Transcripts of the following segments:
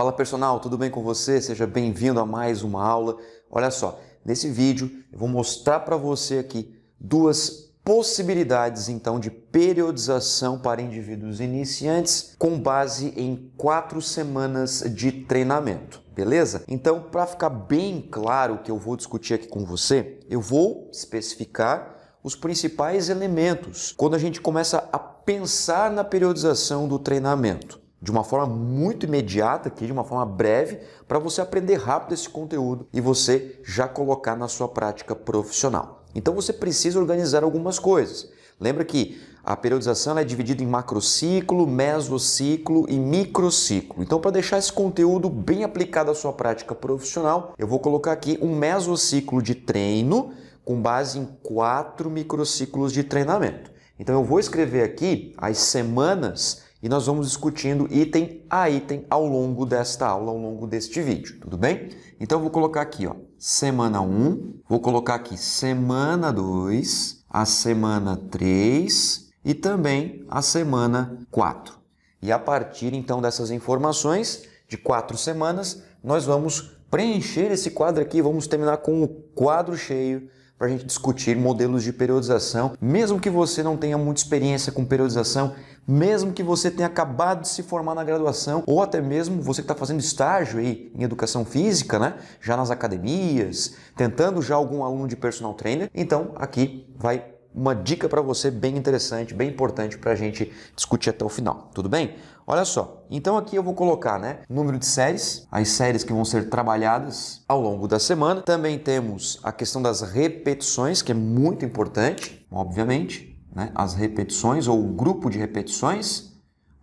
Fala personal, tudo bem com você? Seja bem-vindo a mais uma aula. Olha só, nesse vídeo eu vou mostrar para você aqui duas possibilidades então de periodização para indivíduos iniciantes com base em quatro semanas de treinamento, beleza? Então, para ficar bem claro o que eu vou discutir aqui com você, eu vou especificar os principais elementos quando a gente começa a pensar na periodização do treinamento de uma forma muito imediata aqui, de uma forma breve, para você aprender rápido esse conteúdo e você já colocar na sua prática profissional. Então você precisa organizar algumas coisas. Lembra que a periodização é dividida em macrociclo, mesociclo e microciclo. Então, para deixar esse conteúdo bem aplicado à sua prática profissional, eu vou colocar aqui um mesociclo de treino com base em quatro microciclos de treinamento. Então, eu vou escrever aqui as semanas e nós vamos discutindo item a item ao longo desta aula, ao longo deste vídeo, tudo bem? Então eu vou colocar aqui, ó, semana 1, vou colocar aqui semana 2, a semana 3 e também a semana 4. E a partir então dessas informações de quatro semanas, nós vamos preencher esse quadro aqui, vamos terminar com o quadro cheio para a gente discutir modelos de periodização, mesmo que você não tenha muita experiência com periodização, mesmo que você tenha acabado de se formar na graduação, ou até mesmo você que está fazendo estágio aí em educação física, né? já nas academias, tentando já algum aluno de personal trainer, então aqui vai uma dica para você bem interessante, bem importante para a gente discutir até o final, tudo bem? Olha só, então aqui eu vou colocar né, número de séries, as séries que vão ser trabalhadas ao longo da semana. Também temos a questão das repetições, que é muito importante, obviamente, né, as repetições ou o grupo de repetições,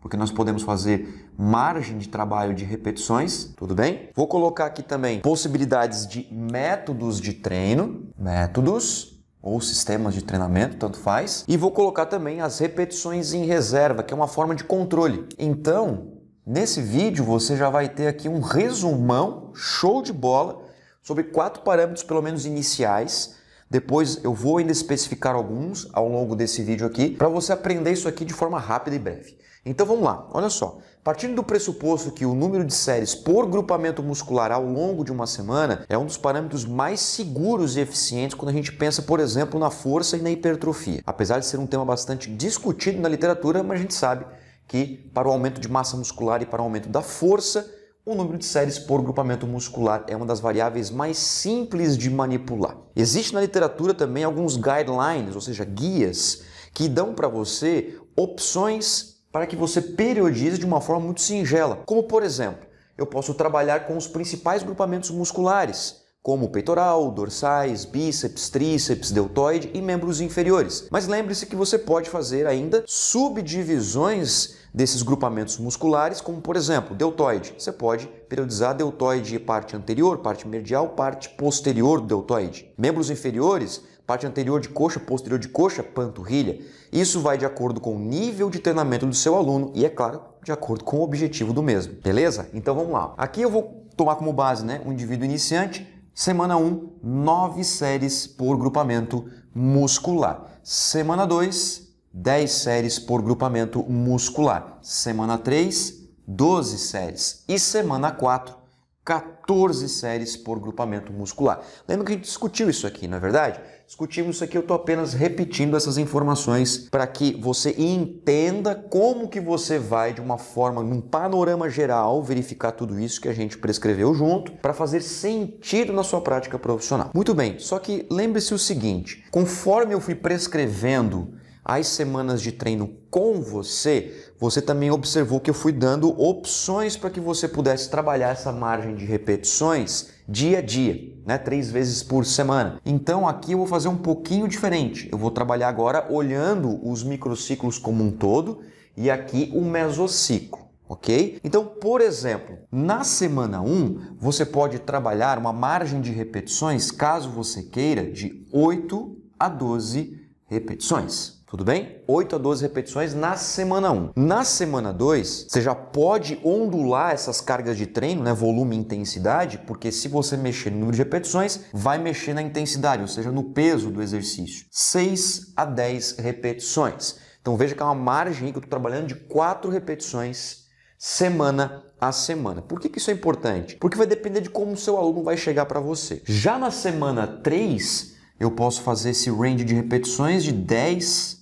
porque nós podemos fazer margem de trabalho de repetições, tudo bem? Vou colocar aqui também possibilidades de métodos de treino, métodos, ou sistemas de treinamento, tanto faz, e vou colocar também as repetições em reserva, que é uma forma de controle. Então, nesse vídeo você já vai ter aqui um resumão show de bola sobre quatro parâmetros pelo menos iniciais. Depois eu vou ainda especificar alguns ao longo desse vídeo aqui para você aprender isso aqui de forma rápida e breve. Então vamos lá, olha só. Partindo do pressuposto que o número de séries por grupamento muscular ao longo de uma semana é um dos parâmetros mais seguros e eficientes quando a gente pensa, por exemplo, na força e na hipertrofia. Apesar de ser um tema bastante discutido na literatura, mas a gente sabe que para o aumento de massa muscular e para o aumento da força, o número de séries por grupamento muscular é uma das variáveis mais simples de manipular. Existe na literatura também alguns guidelines, ou seja, guias, que dão para você opções para que você periodize de uma forma muito singela. Como, por exemplo, eu posso trabalhar com os principais grupamentos musculares, como peitoral, dorsais, bíceps, tríceps, deltoide e membros inferiores. Mas lembre-se que você pode fazer ainda subdivisões desses grupamentos musculares, como por exemplo, deltoide. Você pode periodizar deltoide parte anterior, parte medial, parte posterior do deltoide. Membros inferiores, parte anterior de coxa, posterior de coxa, panturrilha. Isso vai de acordo com o nível de treinamento do seu aluno e, é claro, de acordo com o objetivo do mesmo. Beleza? Então vamos lá. Aqui eu vou tomar como base né, um indivíduo iniciante, semana 1, 9 séries por grupamento muscular. Semana 2, 10 séries por grupamento muscular. Semana 3, 12 séries. E semana 4, 14 séries por grupamento muscular. Lembra que a gente discutiu isso aqui, não é verdade? discutimos isso aqui, eu estou apenas repetindo essas informações para que você entenda como que você vai, de uma forma, num panorama geral, verificar tudo isso que a gente prescreveu junto para fazer sentido na sua prática profissional. Muito bem, só que lembre-se o seguinte, conforme eu fui prescrevendo as semanas de treino com você, você também observou que eu fui dando opções para que você pudesse trabalhar essa margem de repetições dia a dia, né? Três vezes por semana. Então aqui eu vou fazer um pouquinho diferente. Eu vou trabalhar agora olhando os microciclos como um todo e aqui o mesociclo ok? Então, por exemplo, na semana 1, você pode trabalhar uma margem de repetições, caso você queira, de 8 a 12 repetições. Tudo bem? 8 a 12 repetições na semana 1. Na semana 2, você já pode ondular essas cargas de treino, né, volume e intensidade, porque se você mexer no número de repetições, vai mexer na intensidade, ou seja, no peso do exercício. 6 a 10 repetições. Então veja que é uma margem que eu estou trabalhando de 4 repetições semana a semana. Por que, que, isso é importante? Porque vai depender de como o seu aluno vai chegar para você. Já na semana 3, eu posso fazer esse range de repetições de 10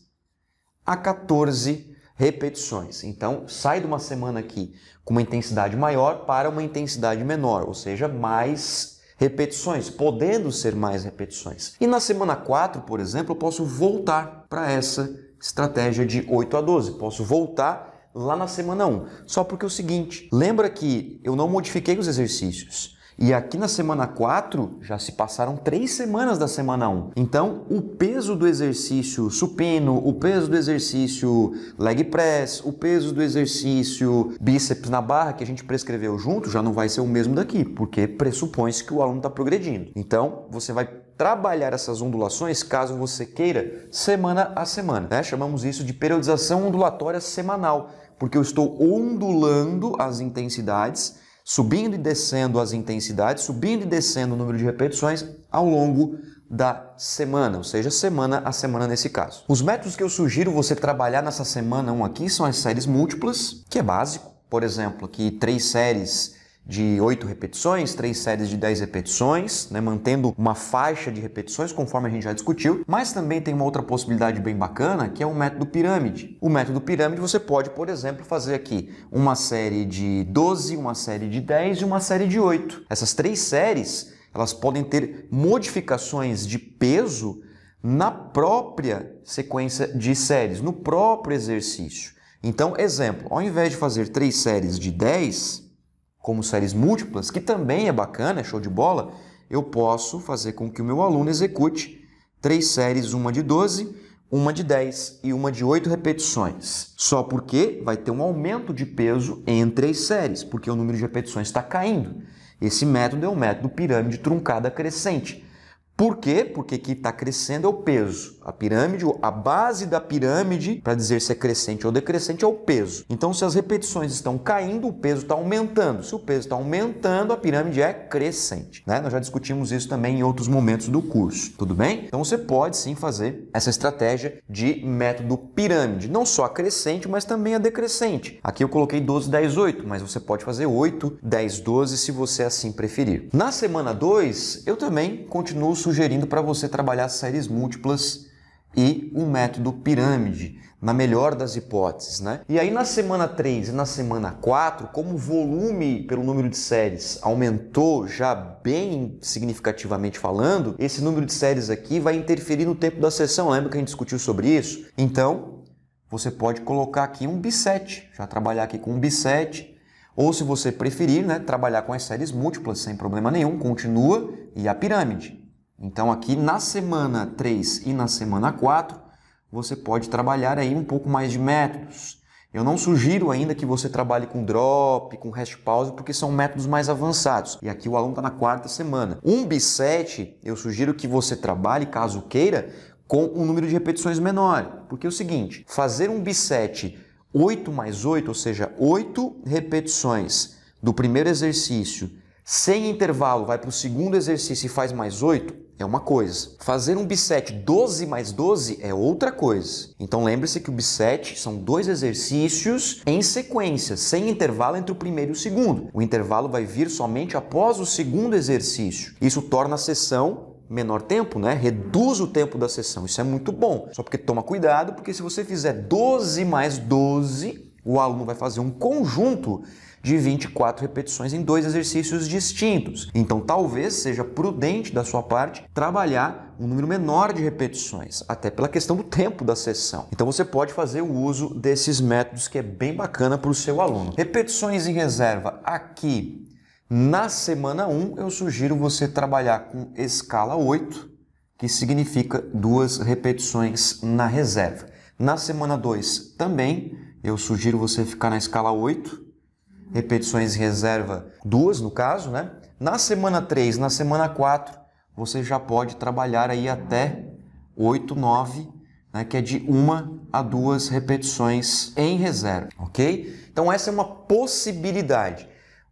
a 14 repetições. Então, sai de uma semana aqui com uma intensidade maior para uma intensidade menor, ou seja, mais repetições, podendo ser mais repetições. E na semana 4, por exemplo, eu posso voltar para essa estratégia de 8 a 12, posso voltar lá na semana 1. Só porque é o seguinte, lembra que eu não modifiquei os exercícios. E aqui na semana 4 já se passaram três semanas da semana 1. Então, o peso do exercício supino, o peso do exercício leg press, o peso do exercício bíceps na barra que a gente prescreveu junto já não vai ser o mesmo daqui, porque pressupõe-se que o aluno está progredindo. Então, você vai trabalhar essas ondulações, caso você queira, semana a semana. Né? Chamamos isso de periodização ondulatória semanal, porque eu estou ondulando as intensidades subindo e descendo as intensidades, subindo e descendo o número de repetições ao longo da semana, ou seja, semana a semana nesse caso. Os métodos que eu sugiro você trabalhar nessa semana 1 aqui são as séries múltiplas, que é básico, por exemplo, que três séries de 8 repetições, três séries de 10 repetições, né, mantendo uma faixa de repetições, conforme a gente já discutiu, mas também tem uma outra possibilidade bem bacana, que é o método pirâmide. O método pirâmide você pode, por exemplo, fazer aqui uma série de 12, uma série de 10 e uma série de 8. Essas três séries, elas podem ter modificações de peso na própria sequência de séries, no próprio exercício. Então, exemplo, ao invés de fazer três séries de 10, como séries múltiplas, que também é bacana, é show de bola, eu posso fazer com que o meu aluno execute três séries, uma de 12, uma de 10 e uma de 8 repetições. Só porque vai ter um aumento de peso entre as séries, porque o número de repetições está caindo. Esse método é o método pirâmide truncada crescente. Por quê? Porque que está crescendo é o peso. A pirâmide, a base da pirâmide, para dizer se é crescente ou decrescente, é o peso. Então, se as repetições estão caindo, o peso está aumentando. Se o peso está aumentando, a pirâmide é crescente. Né? Nós já discutimos isso também em outros momentos do curso. Tudo bem? Então, você pode sim fazer essa estratégia de método pirâmide. Não só a crescente, mas também a decrescente. Aqui eu coloquei 12, 10, 8, mas você pode fazer 8, 10, 12 se você assim preferir. Na semana 2, eu também continuo sugerindo para você trabalhar séries múltiplas e um método pirâmide, na melhor das hipóteses, né? E aí na semana 3 e na semana 4, como o volume pelo número de séries aumentou já bem significativamente falando, esse número de séries aqui vai interferir no tempo da sessão, lembra que a gente discutiu sobre isso? Então, você pode colocar aqui um biset, já trabalhar aqui com um biset, ou se você preferir, né, trabalhar com as séries múltiplas sem problema nenhum, continua e a pirâmide. Então, aqui na semana 3 e na semana 4, você pode trabalhar aí um pouco mais de métodos. Eu não sugiro ainda que você trabalhe com drop, com hash pause, porque são métodos mais avançados. E aqui o aluno está na quarta semana. Um bisete, eu sugiro que você trabalhe, caso queira, com um número de repetições menor. Porque é o seguinte, fazer um bisete 8 mais 8, ou seja, 8 repetições do primeiro exercício sem intervalo, vai para o segundo exercício e faz mais 8, é uma coisa. Fazer um biset 12 mais 12 é outra coisa. Então lembre-se que o biset são dois exercícios em sequência, sem intervalo entre o primeiro e o segundo. O intervalo vai vir somente após o segundo exercício. Isso torna a sessão menor tempo, né? Reduz o tempo da sessão. Isso é muito bom. Só porque toma cuidado, porque se você fizer 12 mais 12, o aluno vai fazer um conjunto de 24 repetições em dois exercícios distintos. Então, talvez seja prudente da sua parte trabalhar um número menor de repetições, até pela questão do tempo da sessão. Então, você pode fazer o uso desses métodos que é bem bacana para o seu aluno. Repetições em reserva aqui. Na semana 1, eu sugiro você trabalhar com escala 8, que significa duas repetições na reserva. Na semana 2 também, eu sugiro você ficar na escala 8, repetições reserva, duas no caso, né? Na semana 3, na semana 4, você já pode trabalhar aí até 8, 9, né, que é de uma a duas repetições em reserva, ok? Então essa é uma possibilidade,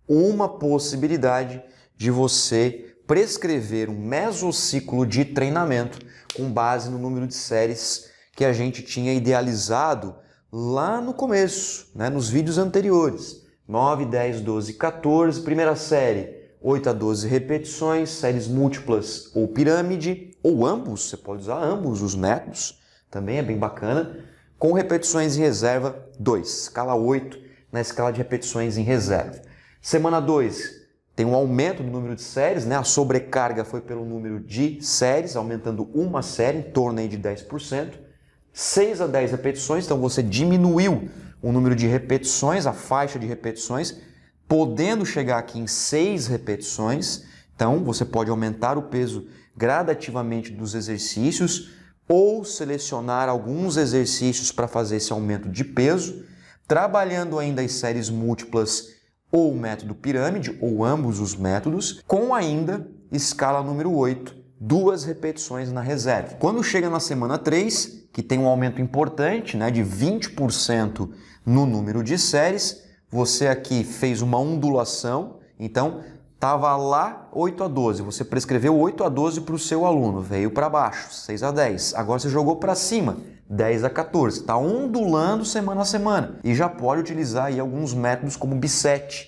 uma possibilidade de você prescrever um mesociclo de treinamento com base no número de séries que a gente tinha idealizado lá no começo, né, nos vídeos anteriores. 9, 10, 12, 14. Primeira série, 8 a 12 repetições, séries múltiplas ou pirâmide, ou ambos, você pode usar ambos os métodos, também é bem bacana. Com repetições em reserva 2, escala 8 na escala de repetições em reserva. Semana 2 tem um aumento do número de séries, né? a sobrecarga foi pelo número de séries, aumentando uma série em torno aí de 10%. 6 a 10 repetições, então você diminuiu o número de repetições, a faixa de repetições, podendo chegar aqui em seis repetições. Então, você pode aumentar o peso gradativamente dos exercícios ou selecionar alguns exercícios para fazer esse aumento de peso, trabalhando ainda as séries múltiplas ou o método pirâmide, ou ambos os métodos, com ainda escala número 8, duas repetições na reserva. Quando chega na semana 3, que tem um aumento importante, né, de 20% no número de séries, você aqui fez uma ondulação, então estava lá 8 a 12, você prescreveu 8 a 12 para o seu aluno, veio para baixo, 6 a 10. Agora você jogou para cima, 10 a 14. Está ondulando semana a semana e já pode utilizar aí alguns métodos como bisete,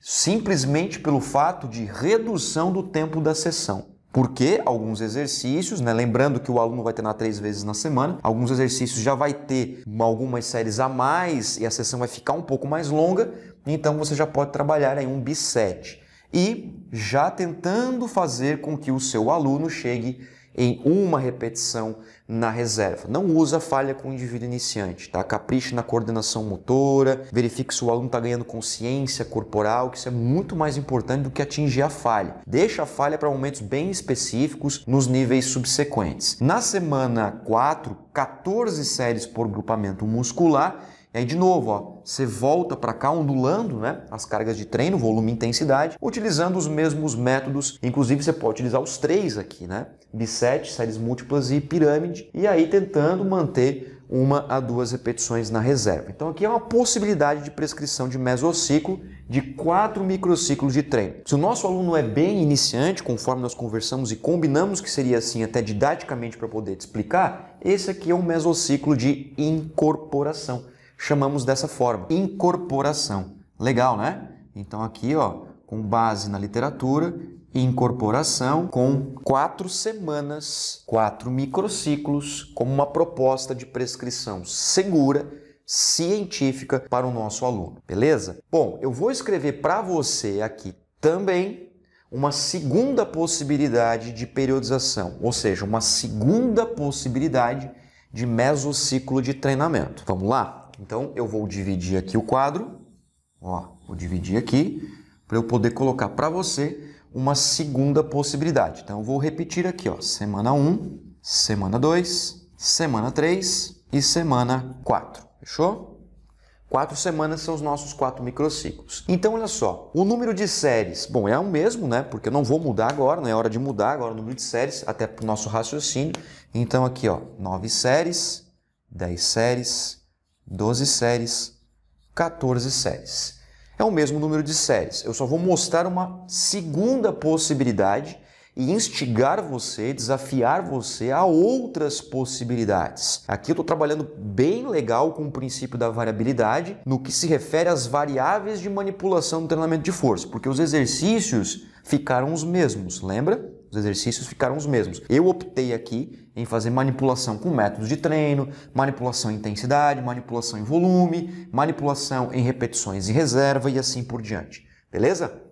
simplesmente pelo fato de redução do tempo da sessão. Porque alguns exercícios, né, lembrando que o aluno vai treinar três vezes na semana, alguns exercícios já vai ter algumas séries a mais e a sessão vai ficar um pouco mais longa, então você já pode trabalhar em um bisset e já tentando fazer com que o seu aluno chegue em uma repetição na reserva. Não usa falha com o indivíduo iniciante, tá? Capriche na coordenação motora, verifique se o aluno está ganhando consciência corporal, que isso é muito mais importante do que atingir a falha. Deixa a falha para momentos bem específicos nos níveis subsequentes. Na semana 4, 14 séries por grupamento muscular e aí, de novo, ó, você volta para cá ondulando né, as cargas de treino, volume e intensidade, utilizando os mesmos métodos. Inclusive, você pode utilizar os três aqui, né? Bisete, séries múltiplas e pirâmide. E aí, tentando manter uma a duas repetições na reserva. Então, aqui é uma possibilidade de prescrição de mesociclo de quatro microciclos de treino. Se o nosso aluno é bem iniciante, conforme nós conversamos e combinamos que seria assim até didaticamente para poder te explicar, esse aqui é um mesociclo de incorporação chamamos dessa forma, incorporação. Legal, né? Então aqui, ó, com base na literatura, incorporação com quatro semanas, quatro microciclos, como uma proposta de prescrição segura, científica para o nosso aluno, beleza? Bom, eu vou escrever para você aqui também uma segunda possibilidade de periodização, ou seja, uma segunda possibilidade de mesociclo de treinamento. Vamos lá? Então eu vou dividir aqui o quadro, ó, vou dividir aqui para eu poder colocar para você uma segunda possibilidade. Então eu vou repetir aqui, ó, semana 1, semana 2, semana 3 e semana 4. Fechou? Quatro semanas são os nossos quatro microciclos. Então, olha só, o número de séries, bom, é o mesmo, né? Porque eu não vou mudar agora, não é hora de mudar agora o número de séries, até para o nosso raciocínio. Então, aqui, ó, nove séries, dez séries, 12 séries, 14 séries. É o mesmo número de séries. Eu só vou mostrar uma segunda possibilidade e instigar você, desafiar você a outras possibilidades. Aqui eu estou trabalhando bem legal com o princípio da variabilidade no que se refere às variáveis de manipulação do treinamento de força, porque os exercícios ficaram os mesmos, lembra? Os exercícios ficaram os mesmos. Eu optei aqui em fazer manipulação com métodos de treino, manipulação em intensidade, manipulação em volume, manipulação em repetições e reserva e assim por diante. Beleza?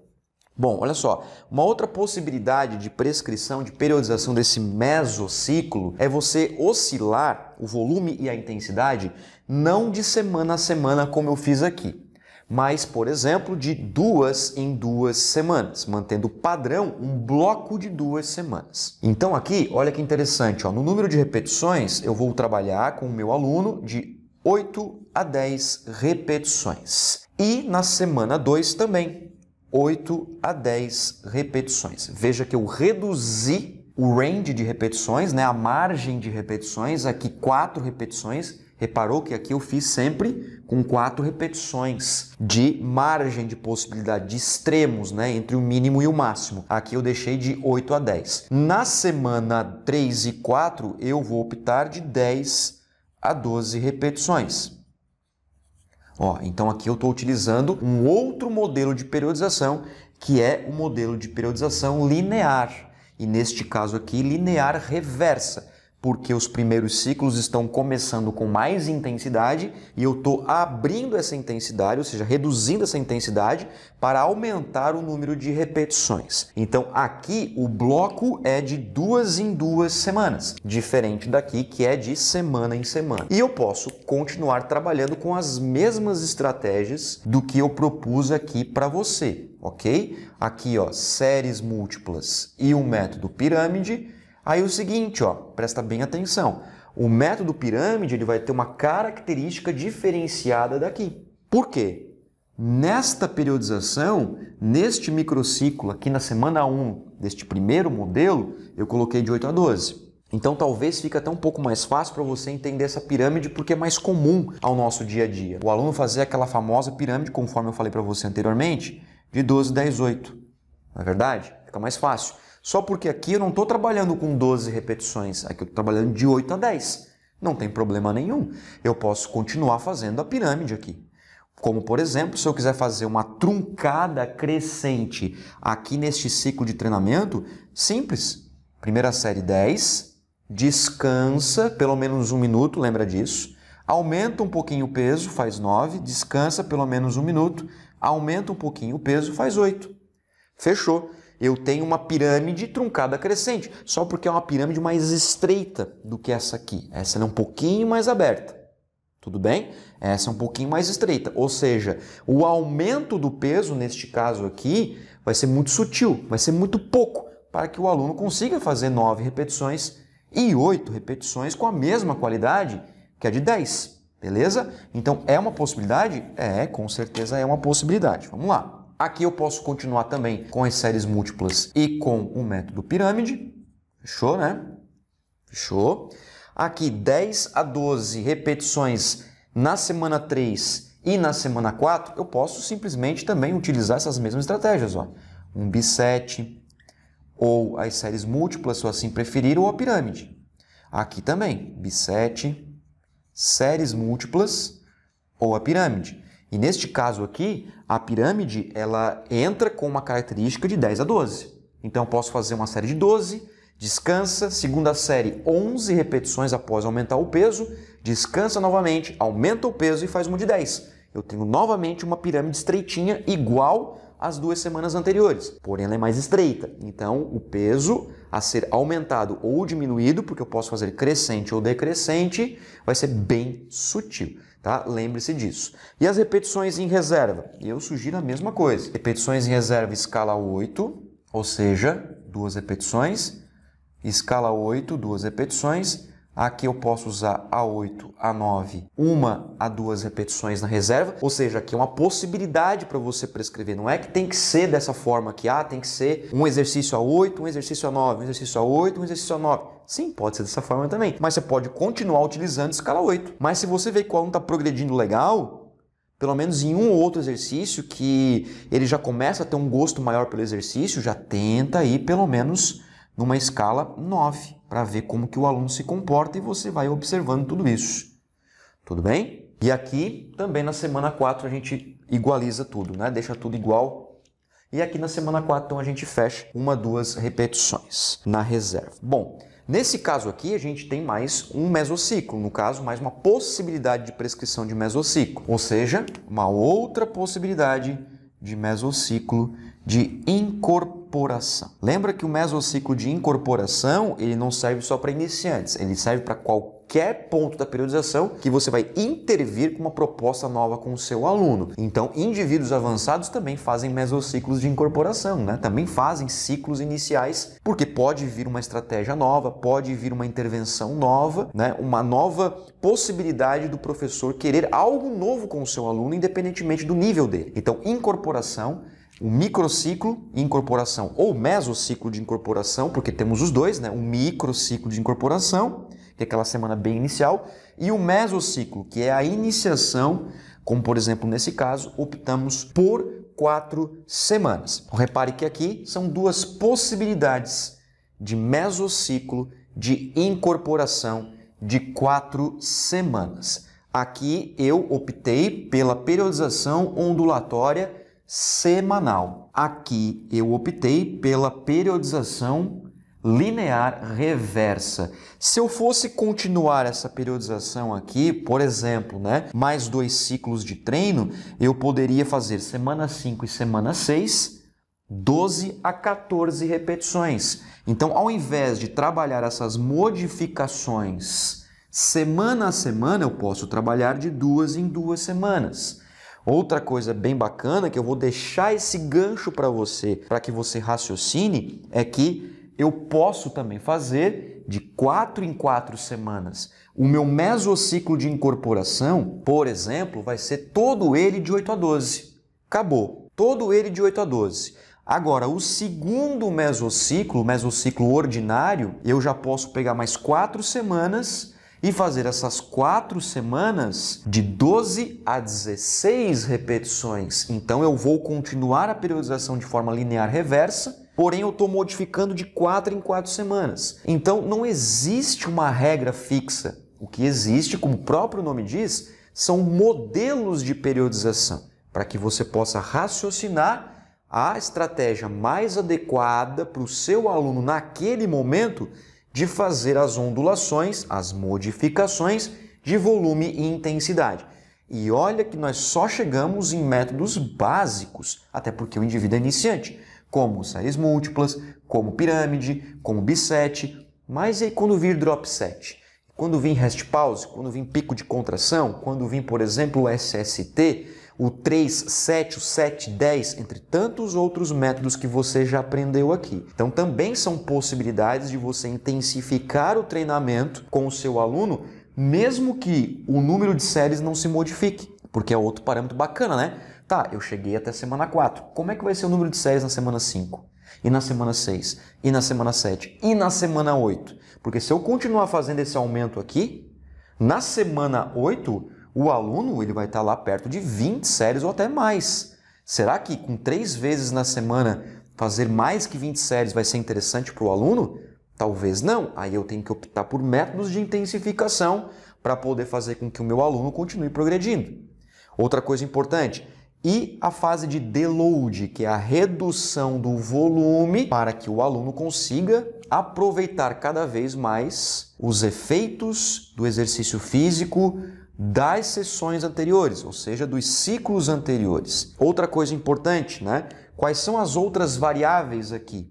Bom, olha só, uma outra possibilidade de prescrição, de periodização desse mesociclo é você oscilar o volume e a intensidade não de semana a semana como eu fiz aqui mas, por exemplo, de duas em duas semanas, mantendo o padrão um bloco de duas semanas. Então aqui, olha que interessante, ó, no número de repetições eu vou trabalhar com o meu aluno de 8 a 10 repetições. E na semana 2 também, 8 a 10 repetições. Veja que eu reduzi o range de repetições, né, a margem de repetições, aqui 4 repetições, Reparou que aqui eu fiz sempre com quatro repetições de margem de possibilidade de extremos, né, entre o mínimo e o máximo. Aqui eu deixei de 8 a 10. Na semana 3 e 4, eu vou optar de 10 a 12 repetições. Ó, então aqui eu estou utilizando um outro modelo de periodização, que é o modelo de periodização linear. E neste caso aqui, linear reversa porque os primeiros ciclos estão começando com mais intensidade e eu estou abrindo essa intensidade, ou seja, reduzindo essa intensidade para aumentar o número de repetições. Então aqui o bloco é de duas em duas semanas, diferente daqui que é de semana em semana. E eu posso continuar trabalhando com as mesmas estratégias do que eu propus aqui para você, ok? Aqui ó, séries múltiplas e o método pirâmide Aí o seguinte, ó, presta bem atenção. O método pirâmide ele vai ter uma característica diferenciada daqui. Por quê? Nesta periodização, neste microciclo, aqui na semana 1 deste primeiro modelo, eu coloquei de 8 a 12. Então talvez fique até um pouco mais fácil para você entender essa pirâmide porque é mais comum ao nosso dia a dia. O aluno fazer aquela famosa pirâmide, conforme eu falei para você anteriormente, de 12, a 18. Não é verdade? Fica mais fácil. Só porque aqui eu não estou trabalhando com 12 repetições, aqui eu estou trabalhando de 8 a 10. Não tem problema nenhum. Eu posso continuar fazendo a pirâmide aqui. Como, por exemplo, se eu quiser fazer uma truncada crescente aqui neste ciclo de treinamento, simples. Primeira série 10, descansa pelo menos um minuto, lembra disso. Aumenta um pouquinho o peso, faz 9, descansa pelo menos um minuto, aumenta um pouquinho o peso, faz 8. Fechou. Eu tenho uma pirâmide truncada crescente, só porque é uma pirâmide mais estreita do que essa aqui. Essa é um pouquinho mais aberta. Tudo bem? Essa é um pouquinho mais estreita, ou seja, o aumento do peso, neste caso aqui, vai ser muito sutil, vai ser muito pouco, para que o aluno consiga fazer 9 repetições e 8 repetições com a mesma qualidade que a de 10, beleza? Então, é uma possibilidade? É, com certeza é uma possibilidade. Vamos lá. Aqui eu posso continuar também com as séries múltiplas e com o método pirâmide. Fechou, né? Fechou. Aqui 10 a 12 repetições na semana 3 e na semana 4, eu posso simplesmente também utilizar essas mesmas estratégias. Ó. Um bisete, ou as séries múltiplas, se eu assim preferir, ou a pirâmide. Aqui também, bisete, séries múltiplas ou a pirâmide. E neste caso aqui, a pirâmide ela entra com uma característica de 10 a 12. Então posso fazer uma série de 12, descansa, segunda série 11 repetições após aumentar o peso, descansa novamente, aumenta o peso e faz uma de 10. Eu tenho novamente uma pirâmide estreitinha igual às duas semanas anteriores, porém ela é mais estreita. Então o peso a ser aumentado ou diminuído, porque eu posso fazer crescente ou decrescente, vai ser bem sutil tá? Lembre-se disso. E as repetições em reserva? Eu sugiro a mesma coisa. Repetições em reserva escala 8, ou seja, duas repetições. Escala 8, duas repetições. Aqui eu posso usar a 8, a 9, uma a duas repetições na reserva, ou seja, aqui é uma possibilidade para você prescrever. Não é que tem que ser dessa forma que ah, tem que ser um exercício a 8, um exercício a 9, um exercício a 8, um exercício a 9. Sim, pode ser dessa forma também, mas você pode continuar utilizando escala 8. Mas se você vê que o aluno está progredindo legal, pelo menos em um ou outro exercício que ele já começa a ter um gosto maior pelo exercício, já tenta ir pelo menos numa escala 9 para ver como que o aluno se comporta e você vai observando tudo isso. Tudo bem? E aqui também na semana 4 a gente igualiza tudo, né? Deixa tudo igual. E aqui na semana 4 então a gente fecha uma, duas repetições na reserva. Bom, nesse caso aqui a gente tem mais um mesociclo, no caso, mais uma possibilidade de prescrição de mesociclo, ou seja, uma outra possibilidade de mesociclo de incorporação. Lembra que o mesociclo de incorporação ele não serve só para iniciantes, ele serve para qualquer qualquer ponto da periodização que você vai intervir com uma proposta nova com o seu aluno. Então, indivíduos avançados também fazem mesociclos de incorporação, né? Também fazem ciclos iniciais, porque pode vir uma estratégia nova, pode vir uma intervenção nova, né? Uma nova possibilidade do professor querer algo novo com o seu aluno, independentemente do nível dele. Então, incorporação o microciclo de incorporação ou mesociclo de incorporação, porque temos os dois, né? o microciclo de incorporação, que é aquela semana bem inicial, e o mesociclo, que é a iniciação, como por exemplo nesse caso, optamos por quatro semanas. Então, repare que aqui são duas possibilidades de mesociclo de incorporação de quatro semanas. Aqui eu optei pela periodização ondulatória semanal. Aqui eu optei pela periodização linear reversa. Se eu fosse continuar essa periodização aqui, por exemplo, né, mais dois ciclos de treino, eu poderia fazer semana 5 e semana 6, 12 a 14 repetições. Então, ao invés de trabalhar essas modificações semana a semana, eu posso trabalhar de duas em duas semanas. Outra coisa bem bacana que eu vou deixar esse gancho para você, para que você raciocine, é que eu posso também fazer de quatro em quatro semanas. O meu mesociclo de incorporação, por exemplo, vai ser todo ele de 8 a 12. Acabou. Todo ele de 8 a 12. Agora, o segundo mesociclo, o mesociclo ordinário, eu já posso pegar mais quatro semanas e fazer essas quatro semanas de 12 a 16 repetições. Então eu vou continuar a periodização de forma linear reversa, porém eu estou modificando de quatro em quatro semanas. Então não existe uma regra fixa. O que existe, como o próprio nome diz, são modelos de periodização para que você possa raciocinar a estratégia mais adequada para o seu aluno naquele momento de fazer as ondulações, as modificações de volume e intensidade. E olha que nós só chegamos em métodos básicos, até porque o indivíduo é iniciante, como séries múltiplas, como pirâmide, como bisete, mas e aí quando vir drop set? Quando vir rest pause, quando vir pico de contração, quando vir, por exemplo, SST, o 3, 7, o 7, 10, entre tantos outros métodos que você já aprendeu aqui. Então também são possibilidades de você intensificar o treinamento com o seu aluno, mesmo que o número de séries não se modifique, porque é outro parâmetro bacana, né? Tá, eu cheguei até a semana 4. Como é que vai ser o número de séries na semana 5? E na semana 6? E na semana 7? E na semana 8? Porque se eu continuar fazendo esse aumento aqui, na semana 8 o aluno ele vai estar lá perto de 20 séries ou até mais. Será que com três vezes na semana fazer mais que 20 séries vai ser interessante para o aluno? Talvez não. Aí eu tenho que optar por métodos de intensificação para poder fazer com que o meu aluno continue progredindo. Outra coisa importante, e a fase de deload, que é a redução do volume para que o aluno consiga aproveitar cada vez mais os efeitos do exercício físico, das sessões anteriores, ou seja, dos ciclos anteriores. Outra coisa importante, né? Quais são as outras variáveis aqui?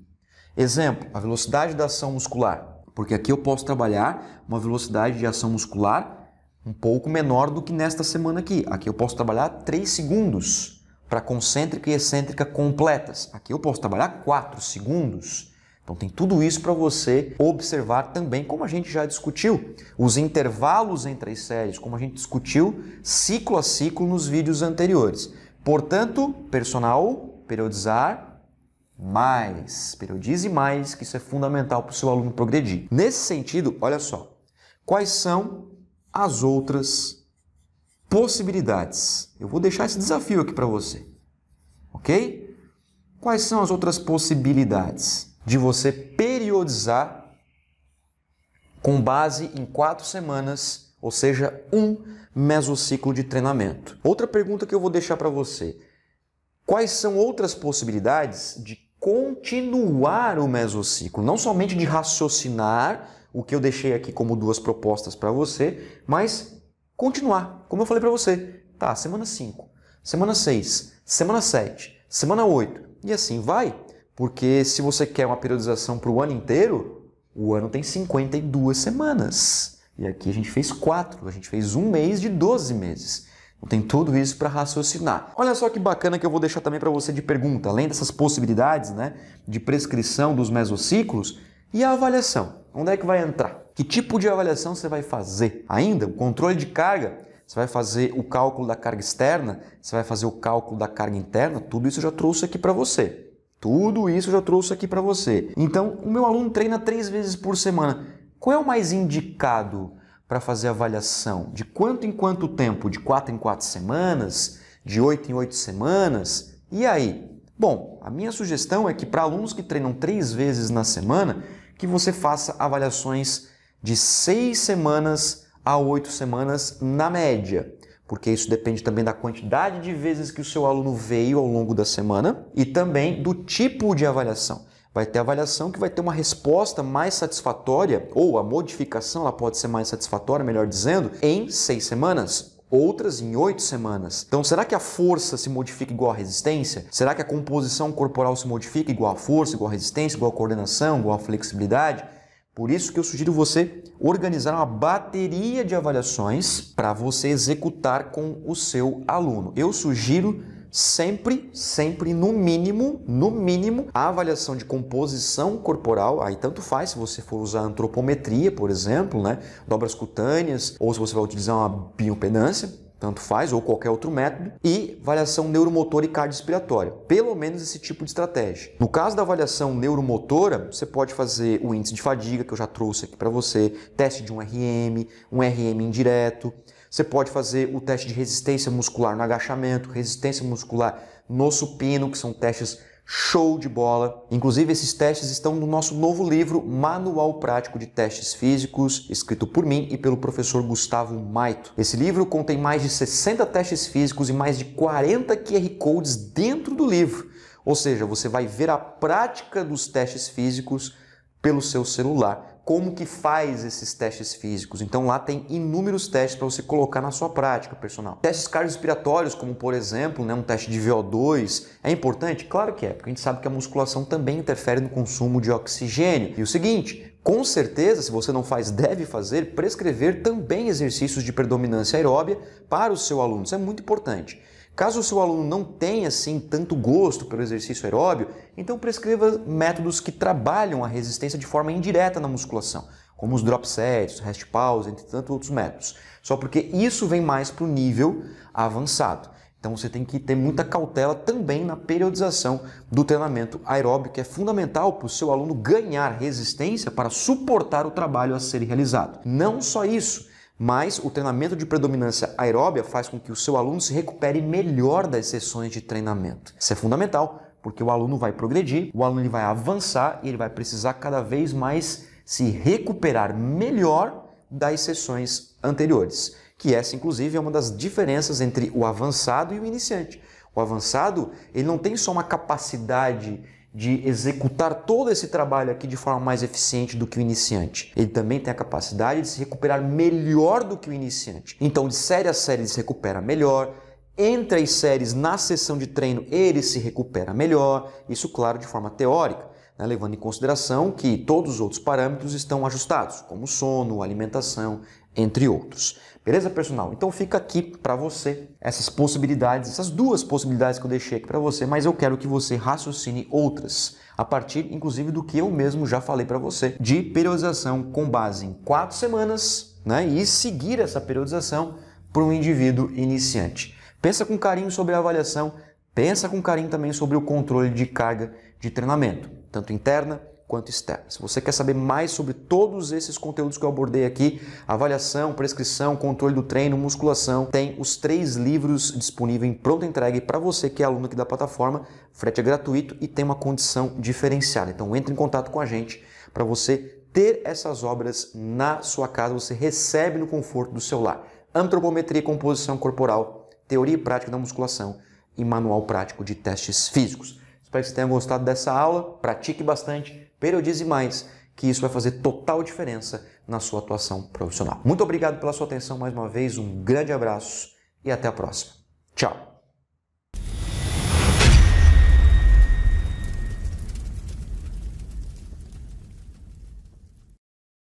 Exemplo, a velocidade da ação muscular, porque aqui eu posso trabalhar uma velocidade de ação muscular um pouco menor do que nesta semana aqui. Aqui eu posso trabalhar 3 segundos para concêntrica e excêntrica completas. Aqui eu posso trabalhar 4 segundos. Então tem tudo isso para você observar também, como a gente já discutiu, os intervalos entre as séries, como a gente discutiu ciclo a ciclo nos vídeos anteriores. Portanto, personal, periodizar, mais. Periodize mais, que isso é fundamental para o seu aluno progredir. Nesse sentido, olha só, quais são as outras possibilidades? Eu vou deixar esse desafio aqui para você, ok? Quais são as outras possibilidades? de você periodizar com base em quatro semanas, ou seja, um mesociclo de treinamento. Outra pergunta que eu vou deixar para você: quais são outras possibilidades de continuar o mesociclo? Não somente de raciocinar o que eu deixei aqui como duas propostas para você, mas continuar, como eu falei para você. Tá, semana 5, semana 6, semana 7, semana 8 e assim vai. Porque se você quer uma periodização para o ano inteiro, o ano tem 52 semanas. E aqui a gente fez quatro, a gente fez um mês de 12 meses. Então tem tudo isso para raciocinar. Olha só que bacana que eu vou deixar também para você de pergunta, além dessas possibilidades né, de prescrição dos mesociclos, e a avaliação. Onde é que vai entrar? Que tipo de avaliação você vai fazer? Ainda, o controle de carga, você vai fazer o cálculo da carga externa, você vai fazer o cálculo da carga interna, tudo isso eu já trouxe aqui para você. Tudo isso eu já trouxe aqui para você. Então, o meu aluno treina três vezes por semana. Qual é o mais indicado para fazer avaliação? De quanto em quanto tempo? De quatro em quatro semanas? De oito em oito semanas? E aí? Bom, a minha sugestão é que para alunos que treinam três vezes na semana, que você faça avaliações de seis semanas a oito semanas na média porque isso depende também da quantidade de vezes que o seu aluno veio ao longo da semana e também do tipo de avaliação. Vai ter avaliação que vai ter uma resposta mais satisfatória, ou a modificação ela pode ser mais satisfatória, melhor dizendo, em seis semanas, outras em oito semanas. Então, será que a força se modifica igual a resistência? Será que a composição corporal se modifica igual a força, igual a resistência, igual a coordenação, igual a flexibilidade? Por isso que eu sugiro você organizar uma bateria de avaliações para você executar com o seu aluno. Eu sugiro sempre, sempre, no mínimo, no mínimo, a avaliação de composição corporal, aí tanto faz se você for usar antropometria, por exemplo, né? Dobras cutâneas, ou se você vai utilizar uma bioimpedância tanto faz, ou qualquer outro método, e avaliação neuromotora e cardiorrespiratória, pelo menos esse tipo de estratégia. No caso da avaliação neuromotora, você pode fazer o índice de fadiga, que eu já trouxe aqui para você, teste de um RM, um RM indireto, você pode fazer o teste de resistência muscular no agachamento, resistência muscular no supino, que são testes Show de bola! Inclusive, esses testes estão no nosso novo livro, Manual Prático de Testes Físicos, escrito por mim e pelo professor Gustavo Maito. Esse livro contém mais de 60 testes físicos e mais de 40 QR Codes dentro do livro. Ou seja, você vai ver a prática dos testes físicos pelo seu celular como que faz esses testes físicos. Então lá tem inúmeros testes para você colocar na sua prática personal. Testes cardiorrespiratórios, como por exemplo, né, um teste de VO2, é importante? Claro que é, porque a gente sabe que a musculação também interfere no consumo de oxigênio. E o seguinte, com certeza, se você não faz, deve fazer, prescrever também exercícios de predominância aeróbia para o seu aluno. Isso é muito importante. Caso o seu aluno não tenha assim tanto gosto pelo exercício aeróbio, então prescreva métodos que trabalham a resistência de forma indireta na musculação, como os drop sets, rest pause, entre tantos outros métodos. Só porque isso vem mais para o nível avançado. Então você tem que ter muita cautela também na periodização do treinamento aeróbio, que é fundamental para o seu aluno ganhar resistência para suportar o trabalho a ser realizado. Não só isso, mas o treinamento de predominância aeróbia faz com que o seu aluno se recupere melhor das sessões de treinamento. Isso é fundamental, porque o aluno vai progredir, o aluno ele vai avançar e ele vai precisar cada vez mais se recuperar melhor das sessões anteriores, que essa inclusive é uma das diferenças entre o avançado e o iniciante. O avançado, ele não tem só uma capacidade de executar todo esse trabalho aqui de forma mais eficiente do que o iniciante. Ele também tem a capacidade de se recuperar melhor do que o iniciante. Então, de série a série, ele se recupera melhor. Entre as séries, na sessão de treino, ele se recupera melhor. Isso, claro, de forma teórica. Né, levando em consideração que todos os outros parâmetros estão ajustados, como sono, alimentação, entre outros. Beleza, personal? Então fica aqui para você essas possibilidades, essas duas possibilidades que eu deixei aqui para você, mas eu quero que você raciocine outras, a partir inclusive do que eu mesmo já falei para você, de periodização com base em quatro semanas, né? E seguir essa periodização para um indivíduo iniciante. Pensa com carinho sobre a avaliação, pensa com carinho também sobre o controle de carga de treinamento, tanto interna quanto externa. Se você quer saber mais sobre todos esses conteúdos que eu abordei aqui, avaliação, prescrição, controle do treino, musculação, tem os três livros disponíveis em pronta entregue para você que é aluno aqui da plataforma. Frete é gratuito e tem uma condição diferenciada. Então entre em contato com a gente para você ter essas obras na sua casa, você recebe no conforto do seu lar. Antropometria e composição corporal, teoria e prática da musculação e manual prático de testes físicos. Espero que você tenha gostado dessa aula. Pratique bastante periodize mais, que isso vai fazer total diferença na sua atuação profissional. Muito obrigado pela sua atenção mais uma vez, um grande abraço e até a próxima. Tchau!